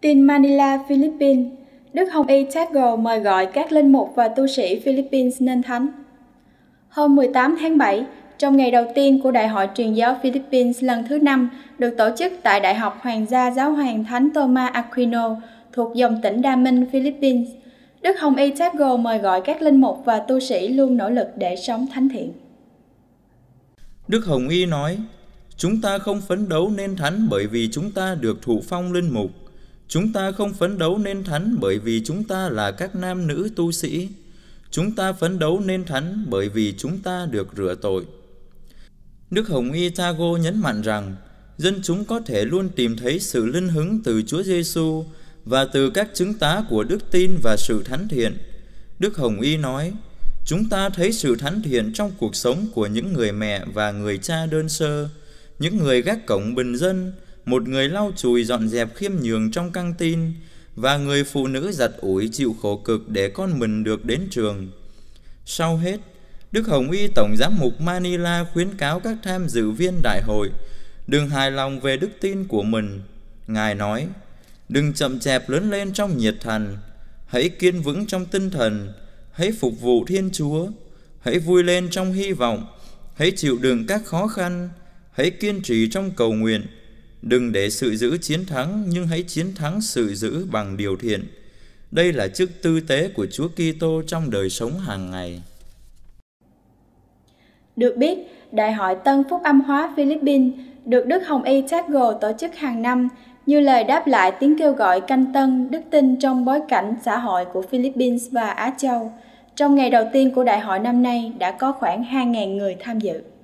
Tin Manila, Philippines, Đức Hồng Y Tagore mời gọi các linh mục và tu sĩ Philippines nên thánh. Hôm 18 tháng 7, trong ngày đầu tiên của Đại hội truyền giáo Philippines lần thứ năm được tổ chức tại Đại học Hoàng gia Giáo hoàng Thánh Thomas Aquino thuộc dòng tỉnh Đa Minh, Philippines, Đức Hồng Y Tagore mời gọi các linh mục và tu sĩ luôn nỗ lực để sống thánh thiện. Đức Hồng Y nói, chúng ta không phấn đấu nên thánh bởi vì chúng ta được thụ phong linh mục – Chúng ta không phấn đấu nên thánh bởi vì chúng ta là các nam nữ tu sĩ. Chúng ta phấn đấu nên thánh bởi vì chúng ta được rửa tội. Đức Hồng Y Thago nhấn mạnh rằng, dân chúng có thể luôn tìm thấy sự linh hứng từ Chúa Giêsu và từ các chứng tá của đức tin và sự thánh thiện. Đức Hồng Y nói, chúng ta thấy sự thánh thiện trong cuộc sống của những người mẹ và người cha đơn sơ, những người gác cổng bình dân, một người lau chùi dọn dẹp khiêm nhường trong căng tin và người phụ nữ giặt ủi chịu khổ cực để con mình được đến trường. Sau hết, Đức Hồng Y Tổng Giám mục Manila khuyến cáo các tham dự viên đại hội đừng hài lòng về đức tin của mình. Ngài nói, đừng chậm chạp lớn lên trong nhiệt thành, hãy kiên vững trong tinh thần, hãy phục vụ Thiên Chúa, hãy vui lên trong hy vọng, hãy chịu đựng các khó khăn, hãy kiên trì trong cầu nguyện, Đừng để sự giữ chiến thắng, nhưng hãy chiến thắng sự giữ bằng điều thiện. Đây là chức tư tế của Chúa Kitô trong đời sống hàng ngày. Được biết, Đại hội Tân Phúc Âm Hóa Philippines được Đức Hồng Y Tagle tổ chức hàng năm như lời đáp lại tiếng kêu gọi canh tân đức tin trong bối cảnh xã hội của Philippines và Á Châu. Trong ngày đầu tiên của đại hội năm nay đã có khoảng 2.000 người tham dự.